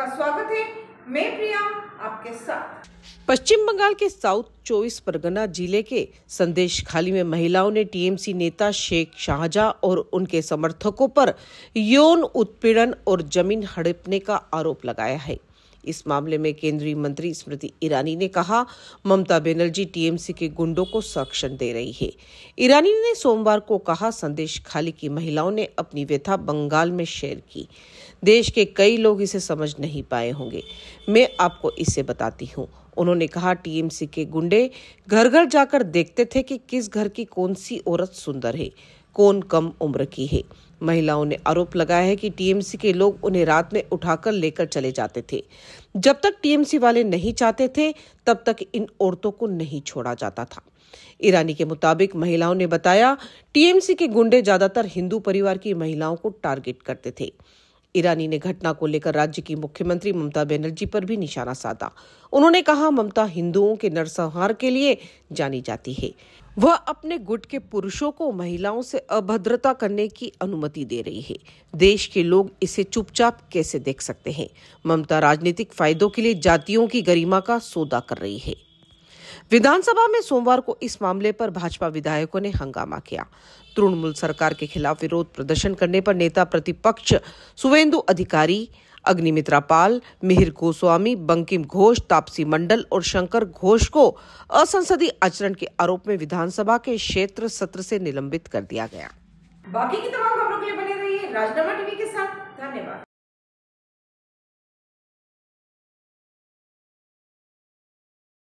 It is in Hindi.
आपका स्वागत है मैं प्रिया आपके साथ पश्चिम बंगाल के साउथ चौबीस परगना जिले के संदेश खाली में महिलाओं ने टीएमसी नेता शेख शाहजहा और उनके समर्थकों पर यौन उत्पीड़न और जमीन हड़पने का आरोप लगाया है इस मामले में केंद्रीय मंत्री स्मृति ईरानी ने कहा ममता बनर्जी टीएमसी के गुंडों को संरक्षण दे रही है ईरानी ने सोमवार को कहा संदेश खाली की महिलाओं ने अपनी व्यथा बंगाल में शेयर की देश के कई लोग इसे समझ नहीं पाए होंगे मैं आपको इसे बताती हूँ उन्होंने कहा टीएमसी के गुंडे घर घर जाकर देखते थे कि किस घर की कौन सी औरत सुंदर है कौन कम उम्र की है महिलाओं ने आरोप लगाया है कि टीएमसी के लोग उन्हें रात में उठाकर लेकर चले जाते थे जब तक टीएमसी वाले नहीं चाहते थे तब तक इन औरतों को नहीं छोड़ा जाता था ईरानी के मुताबिक महिलाओं ने बताया टीएमसी के गुंडे ज्यादातर हिंदू परिवार की महिलाओं को टारगेट करते थे ईरानी ने घटना को लेकर राज्य की मुख्यमंत्री ममता बनर्जी पर भी निशाना साधा उन्होंने कहा ममता हिंदुओं के नरसंहार के लिए जानी जाती है वह अपने गुट के पुरुषों को महिलाओं से अभद्रता करने की अनुमति दे रही है देश के लोग इसे चुपचाप कैसे देख सकते हैं ममता राजनीतिक फायदों के लिए जातियों की गरिमा का सौदा कर रही है विधानसभा में सोमवार को इस मामले पर भाजपा विधायकों ने हंगामा किया तृणमूल सरकार के खिलाफ विरोध प्रदर्शन करने पर नेता प्रतिपक्ष सुवेंदु अधिकारी अग्निमित्रा पाल मिहिर गोस्वामी बंकिम घोष तापसी मंडल और शंकर घोष को असंसदीय आचरण के आरोप में विधानसभा के क्षेत्र सत्र से निलंबित कर दिया गया बाकी की तमाम खबरों के लिए बने रहिए राजनामा टीवी के साथ धन्यवाद